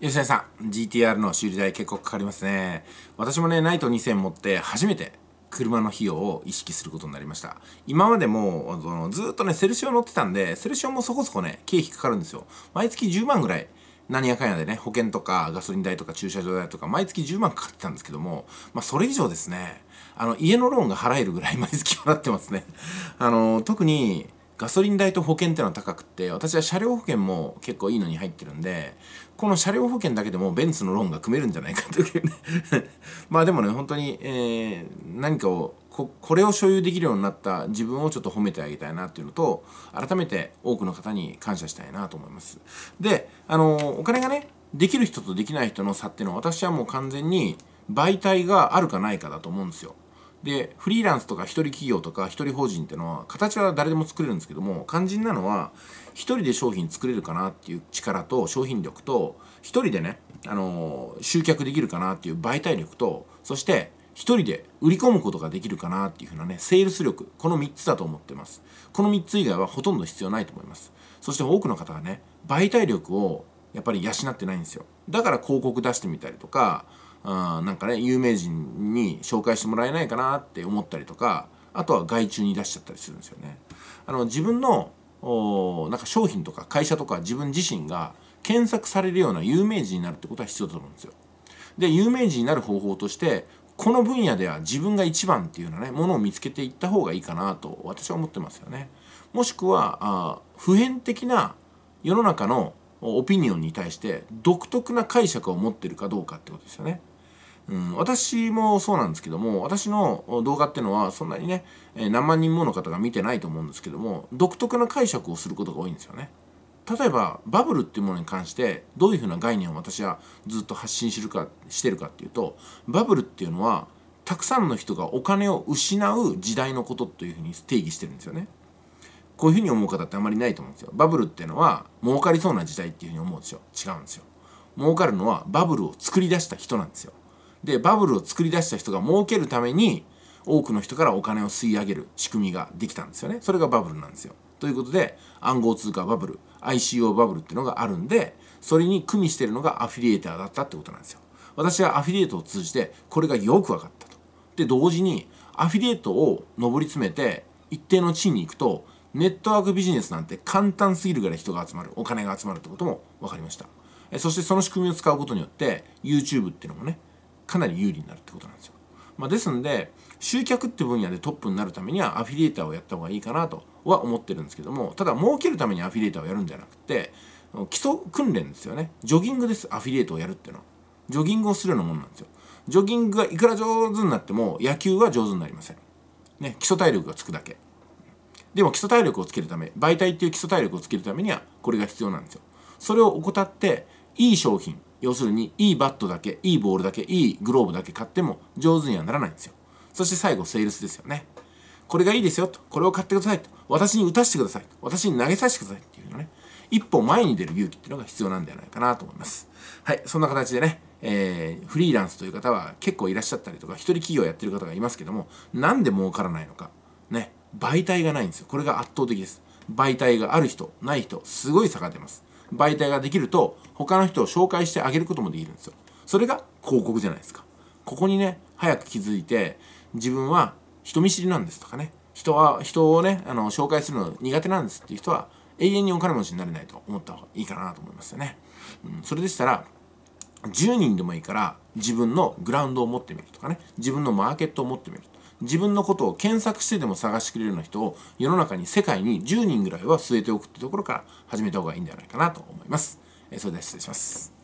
吉田さん、GTR の修理代結構かかりますね。私もね、ナイト2000持って初めて車の費用を意識することになりました。今までもそのずっとね、セルシオ乗ってたんで、セルシオもそこそこね、経費かかるんですよ。毎月10万ぐらい。何やかんやでね、保険とかガソリン代とか駐車場代とか毎月10万かかってたんですけども、まあそれ以上ですね、あの家のローンが払えるぐらい毎月払ってますね。あの、特にガソリン代と保険ってのは高くって私は車両保険も結構いいのに入ってるんでこの車両保険だけでもベンツのローンが組めるんじゃないかというね まあでもね本当に、えー、何かをここれを所有できるようになった自分をちょっと褒めてあげたいなっていうのと改めて多くの方に感謝したいなと思います。であのお金がねできる人とできない人の差っていうのは私はもう完全に媒体があるかないかだと思うんですよ。でフリーランスとか一人企業とか一人法人っていうのは形は誰でも作れるんですけども肝心なのは一人で商品作れるかなっていう力と商品力と一人でね、あのー、集客できるかなっていう媒体力とそして一人で売り込むことができるかなっていうふうなねセールス力この3つだと思ってますこの3つ以外はほとんど必要ないと思いますそして多くの方はね媒体力をやっぱり養ってないんですよだから広告出してみたりとかあなんかね有名人に紹介してもらえないかなって思ったりとかあとは外注に出しちゃったりするんですよね。あの自分のなんか商品とか会社とか自分自身が検索されるような有名人になるってことは必要だと思うんですよ。で有名人になる方法としてこの分野では自分が一番っていうようなねものを見つけていった方がいいかなと私は思ってますよね。もしくはあ普遍的な世の中のオピニオンに対して独特な解釈を持ってるかどうかってことですよね。うん、私もそうなんですけども私の動画っていうのはそんなにね何万人もの方が見てないと思うんですけども独特な解釈をすることが多いんですよね。例えばバブルっていうものに関してどういうふうな概念を私はずっと発信してるかしてるかっていうとバブルっていうのはたくさんの人がお金を失う時代のことというふうに定義してるんですよね。こういうふうに思う方ってあんまりないと思うんですよ。バブルっていうのは儲かりそうな時代っていうふうに思うんですよ。違うんですよ。儲かるのはバブルを作り出した人なんですよ。で、バブルを作り出した人が儲けるために多くの人からお金を吸い上げる仕組みができたんですよね。それがバブルなんですよ。ということで暗号通貨バブル ICO バブルっていうのがあるんでそれに組みしてるのがアフィリエーターだったってことなんですよ私はアフィリエイトを通じてこれがよく分かったとで同時にアフィリエイトを上り詰めて一定の地位に行くとネットワークビジネスなんて簡単すぎるぐらい人が集まる、お金が集まるってことも分かりました。えそしてその仕組みを使うことによって、YouTube っていうのもね、かなり有利になるってことなんですよ。まあ、ですんで、集客って分野でトップになるためにはアフィリエーターをやった方がいいかなとは思ってるんですけども、ただ儲けるためにアフィリエーターをやるんじゃなくて、基礎訓練ですよね。ジョギングです、アフィリエートをやるっていうのは。ジョギングをするようなもんなんですよ。ジョギングがいくら上手になっても野球は上手になりません。ね、基礎体力がつくだけ。でも基礎体力をつけるため媒体っていう基礎体力をつけるためにはこれが必要なんですよそれを怠っていい商品要するにいいバットだけいいボールだけいいグローブだけ買っても上手にはならないんですよそして最後セールスですよねこれがいいですよとこれを買ってくださいと私に打たせてくださいと私に投げさせてくださいっていうのね一歩前に出る勇気っていうのが必要なんではないかなと思いますはいそんな形でねえー、フリーランスという方は結構いらっしゃったりとか一人企業やってる方がいますけどもなんで儲からないのかね媒体がないんですよ。これが圧倒的です。媒体がある人、ない人、すごい差が出ます。媒体ができると、他の人を紹介してあげることもできるんですよ。それが広告じゃないですか。ここにね、早く気づいて、自分は人見知りなんですとかね、人は、人をね、あの、紹介するの苦手なんですっていう人は、永遠にお金持ちになれないと思った方がいいかなと思いますよね。うん、それでしたら、10人でもいいから自分のグラウンドを持ってみるとかね自分のマーケットを持ってみる自分のことを検索してでも探してくれるような人を世の中に世界に10人ぐらいは据えておくってところから始めた方がいいんじゃないかなと思います。えそれでは失礼します。